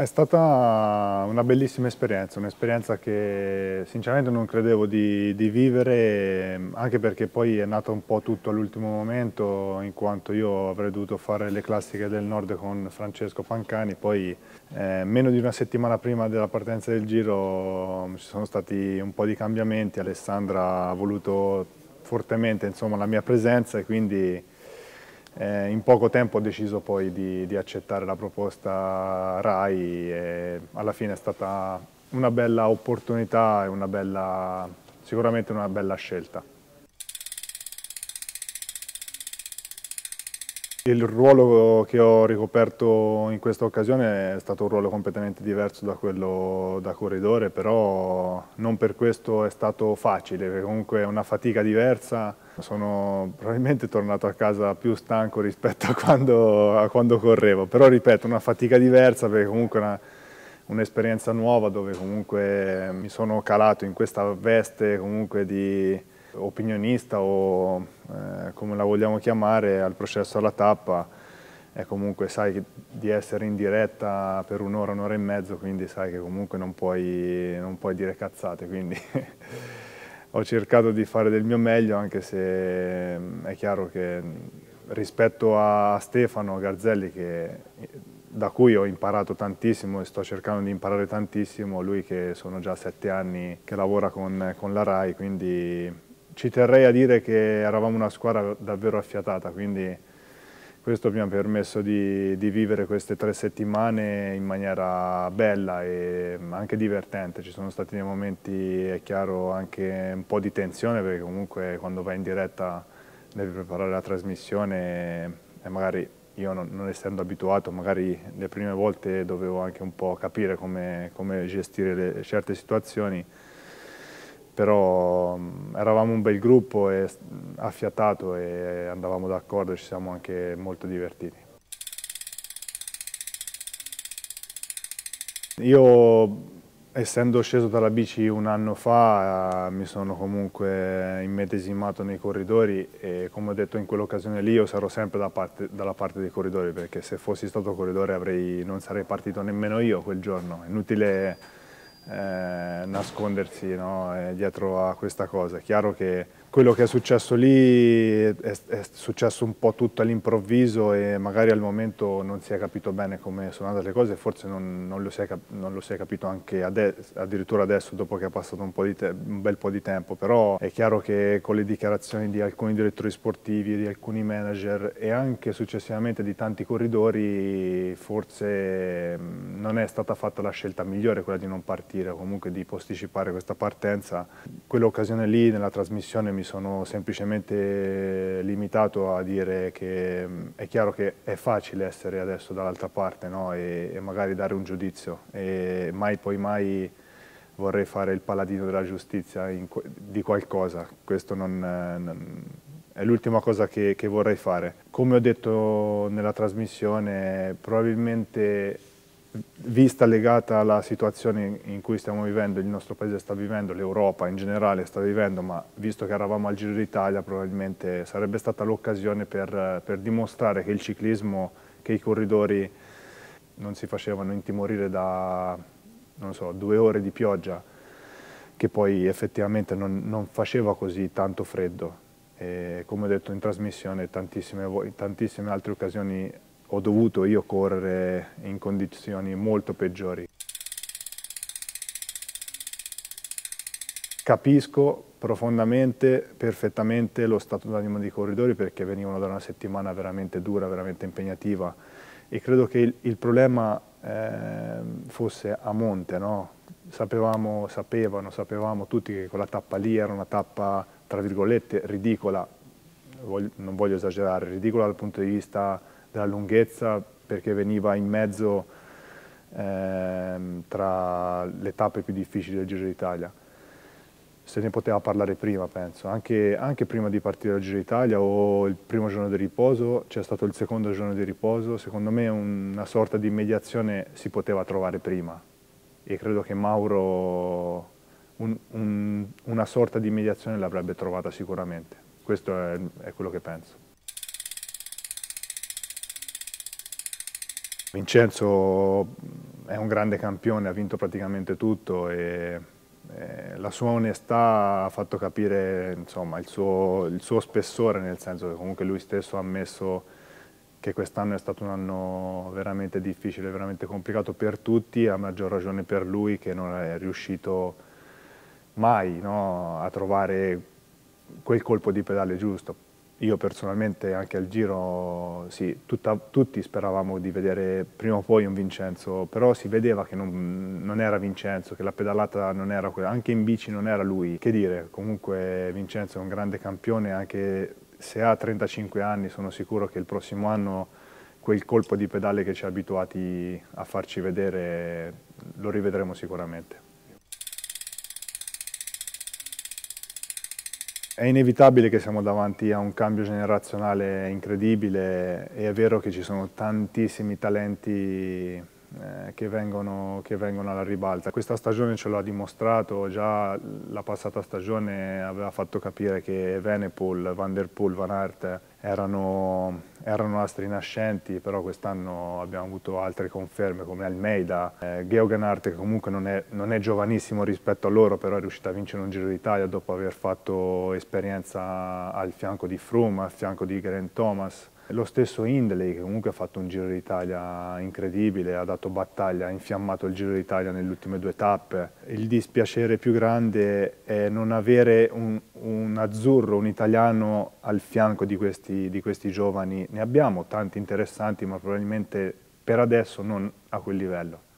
È stata una bellissima esperienza, un'esperienza che sinceramente non credevo di, di, vivere, anche perché poi è nata un po' tutto all'ultimo momento, in quanto io avrei dovuto fare le classiche del nord con Francesco Pancani, poi eh, meno di una settimana prima della partenza del giro mm, ci sono stati un po' di cambiamenti, Alessandra ha voluto fortemente insomma, la mia presenza e quindi eh, in poco tempo ho deciso poi di, di, accettare la proposta RAI e alla fine è stata una bella opportunità e una bella, sicuramente una bella scelta. Il ruolo che ho ricoperto in questa occasione è stato un ruolo completamente diverso da quello da corridore, però non per questo è stato facile, comunque è una fatica diversa, Certo, sono probabilmente tornato a casa più stanco rispetto a quando, a quando correvo, però ripeto, una fatica diversa perché comunque è un'esperienza nuova dove comunque mi sono calato in questa veste comunque di opinionista o eh, come la vogliamo chiamare al processo alla tappa e comunque sai di essere in diretta per un'ora, un'ora e mezzo quindi sai che comunque non puoi, non puoi dire cazzate quindi ho cercato di fare del mio meglio anche se mm, è chiaro che mm, rispetto a Stefano Garzelli che, eh, da cui ho imparato tantissimo e sto cercando di imparare tantissimo, lui che sono già sette anni che lavora con, con la RAI, quindi ci terrei a dire che eravamo una squadra davvero affiatata, quindi questo mi ha permesso di, di, vivere queste tre settimane in maniera bella e anche divertente. Ci sono stati dei momenti, è chiaro, anche un po' di tensione perché comunque quando vai in diretta devi preparare la trasmissione e magari io non, non essendo abituato, magari le prime volte dovevo anche un po' capire come, come gestire le, certe situazioni però mm, eravamo un bel gruppo e mm, affiatato e andavamo d'accordo, e ci siamo anche molto divertiti. Io essendo sceso dalla bici un anno fa eh, mi sono comunque immedesimato nei corridori e come ho detto in quell'occasione lì io sarò sempre da parte, dalla parte dei corridori perché se fossi stato corridore avrei, non sarei partito nemmeno io quel giorno, È inutile eh, nascondersi no, eh, dietro a questa cosa. È chiaro che quello che è successo lì è, è successo un po' tutto all'improvviso e magari al momento non si è capito bene come sono andate le cose, forse non, non, lo, si è, non lo, si è, capito anche adesso, addirittura adesso dopo che è passato un, un, bel po' di tempo, però è chiaro che con le dichiarazioni di alcuni direttori sportivi, di alcuni manager e anche successivamente di tanti corridori forse non è stata fatta la scelta migliore quella di non partire o comunque di posticipare questa partenza. Quell'occasione lì nella trasmissione mi mi sono semplicemente limitato a dire che è chiaro che è facile essere adesso dall'altra parte no? e, e, magari dare un giudizio e mai poi mai vorrei fare il paladino della giustizia in, di qualcosa, questo non, non è l'ultima cosa che, che vorrei fare. Come ho detto nella trasmissione probabilmente vista legata alla situazione in cui stiamo vivendo, il nostro paese sta vivendo, l'Europa in generale sta vivendo, ma visto che eravamo al Giro d'Italia probabilmente sarebbe stata l'occasione per, per, dimostrare che il ciclismo, che i corridori non si facevano intimorire da so, due ore di pioggia, che poi effettivamente non, non faceva così tanto freddo. E come ho detto in trasmissione, tantissime, tantissime altre occasioni ho dovuto io correre in condizioni molto peggiori. Capisco profondamente, perfettamente lo stato d'animo dei corridori perché venivano da una settimana veramente dura, veramente impegnativa e credo che il, il problema eh, fosse a monte, no? Sapevamo, sapevano, sapevamo tutti che quella tappa lì era una tappa, tra virgolette, ridicola, voglio, non voglio esagerare, ridicola dal punto di vista della lunghezza perché veniva in mezzo ehm, tra le tappe più difficili del Giro d'Italia. Se ne poteva parlare prima, penso, anche, anche prima di partire dal Giro d'Italia o il primo giorno di riposo, c'è stato il secondo giorno di riposo, secondo me una sorta di mediazione si poteva trovare prima e credo che Mauro un, un, una sorta di mediazione l'avrebbe trovata sicuramente. Questo è, è quello che penso. Vincenzo è un grande campione, ha vinto praticamente tutto e la sua onestà ha fatto capire insomma, il, suo, il, suo, spessore, nel senso che comunque lui stesso ha ammesso che quest'anno è stato un anno veramente difficile, veramente complicato per tutti, a maggior ragione per lui che non è riuscito mai no, a trovare quel colpo di pedale giusto io personalmente anche al Giro, sì, tutta, tutti speravamo di vedere prima o poi un Vincenzo, però si vedeva che non, non, era Vincenzo, che la pedalata non era quella, anche in bici non era lui. Che dire, comunque Vincenzo è un grande campione, anche se ha 35 anni sono sicuro che il prossimo anno quel colpo di pedale che ci ha abituati a farci vedere lo rivedremo sicuramente. È inevitabile che siamo davanti a un cambio generazionale incredibile, e è vero che ci sono tantissimi talenti eh, che vengono, che vengono, alla ribalta. Questa stagione ce l'ha dimostrato, già la passata stagione aveva fatto capire che Venepol, Van Der Poel, Van Aert erano, erano astri nascenti, però quest'anno abbiamo avuto altre conferme come Almeida, eh, Geoganart che comunque non è, non è, giovanissimo rispetto a loro, però è riuscito a vincere un Giro d'Italia dopo aver fatto esperienza al fianco di Froome, al fianco di Grant Thomas lo stesso Hindley che comunque ha fatto un Giro d'Italia incredibile, ha dato battaglia, ha infiammato il Giro d'Italia nelle ultime due tappe. Il dispiacere più grande è non avere un, un azzurro, un italiano al fianco di questi, di questi giovani. Ne abbiamo tanti interessanti ma probabilmente per adesso non a quel livello.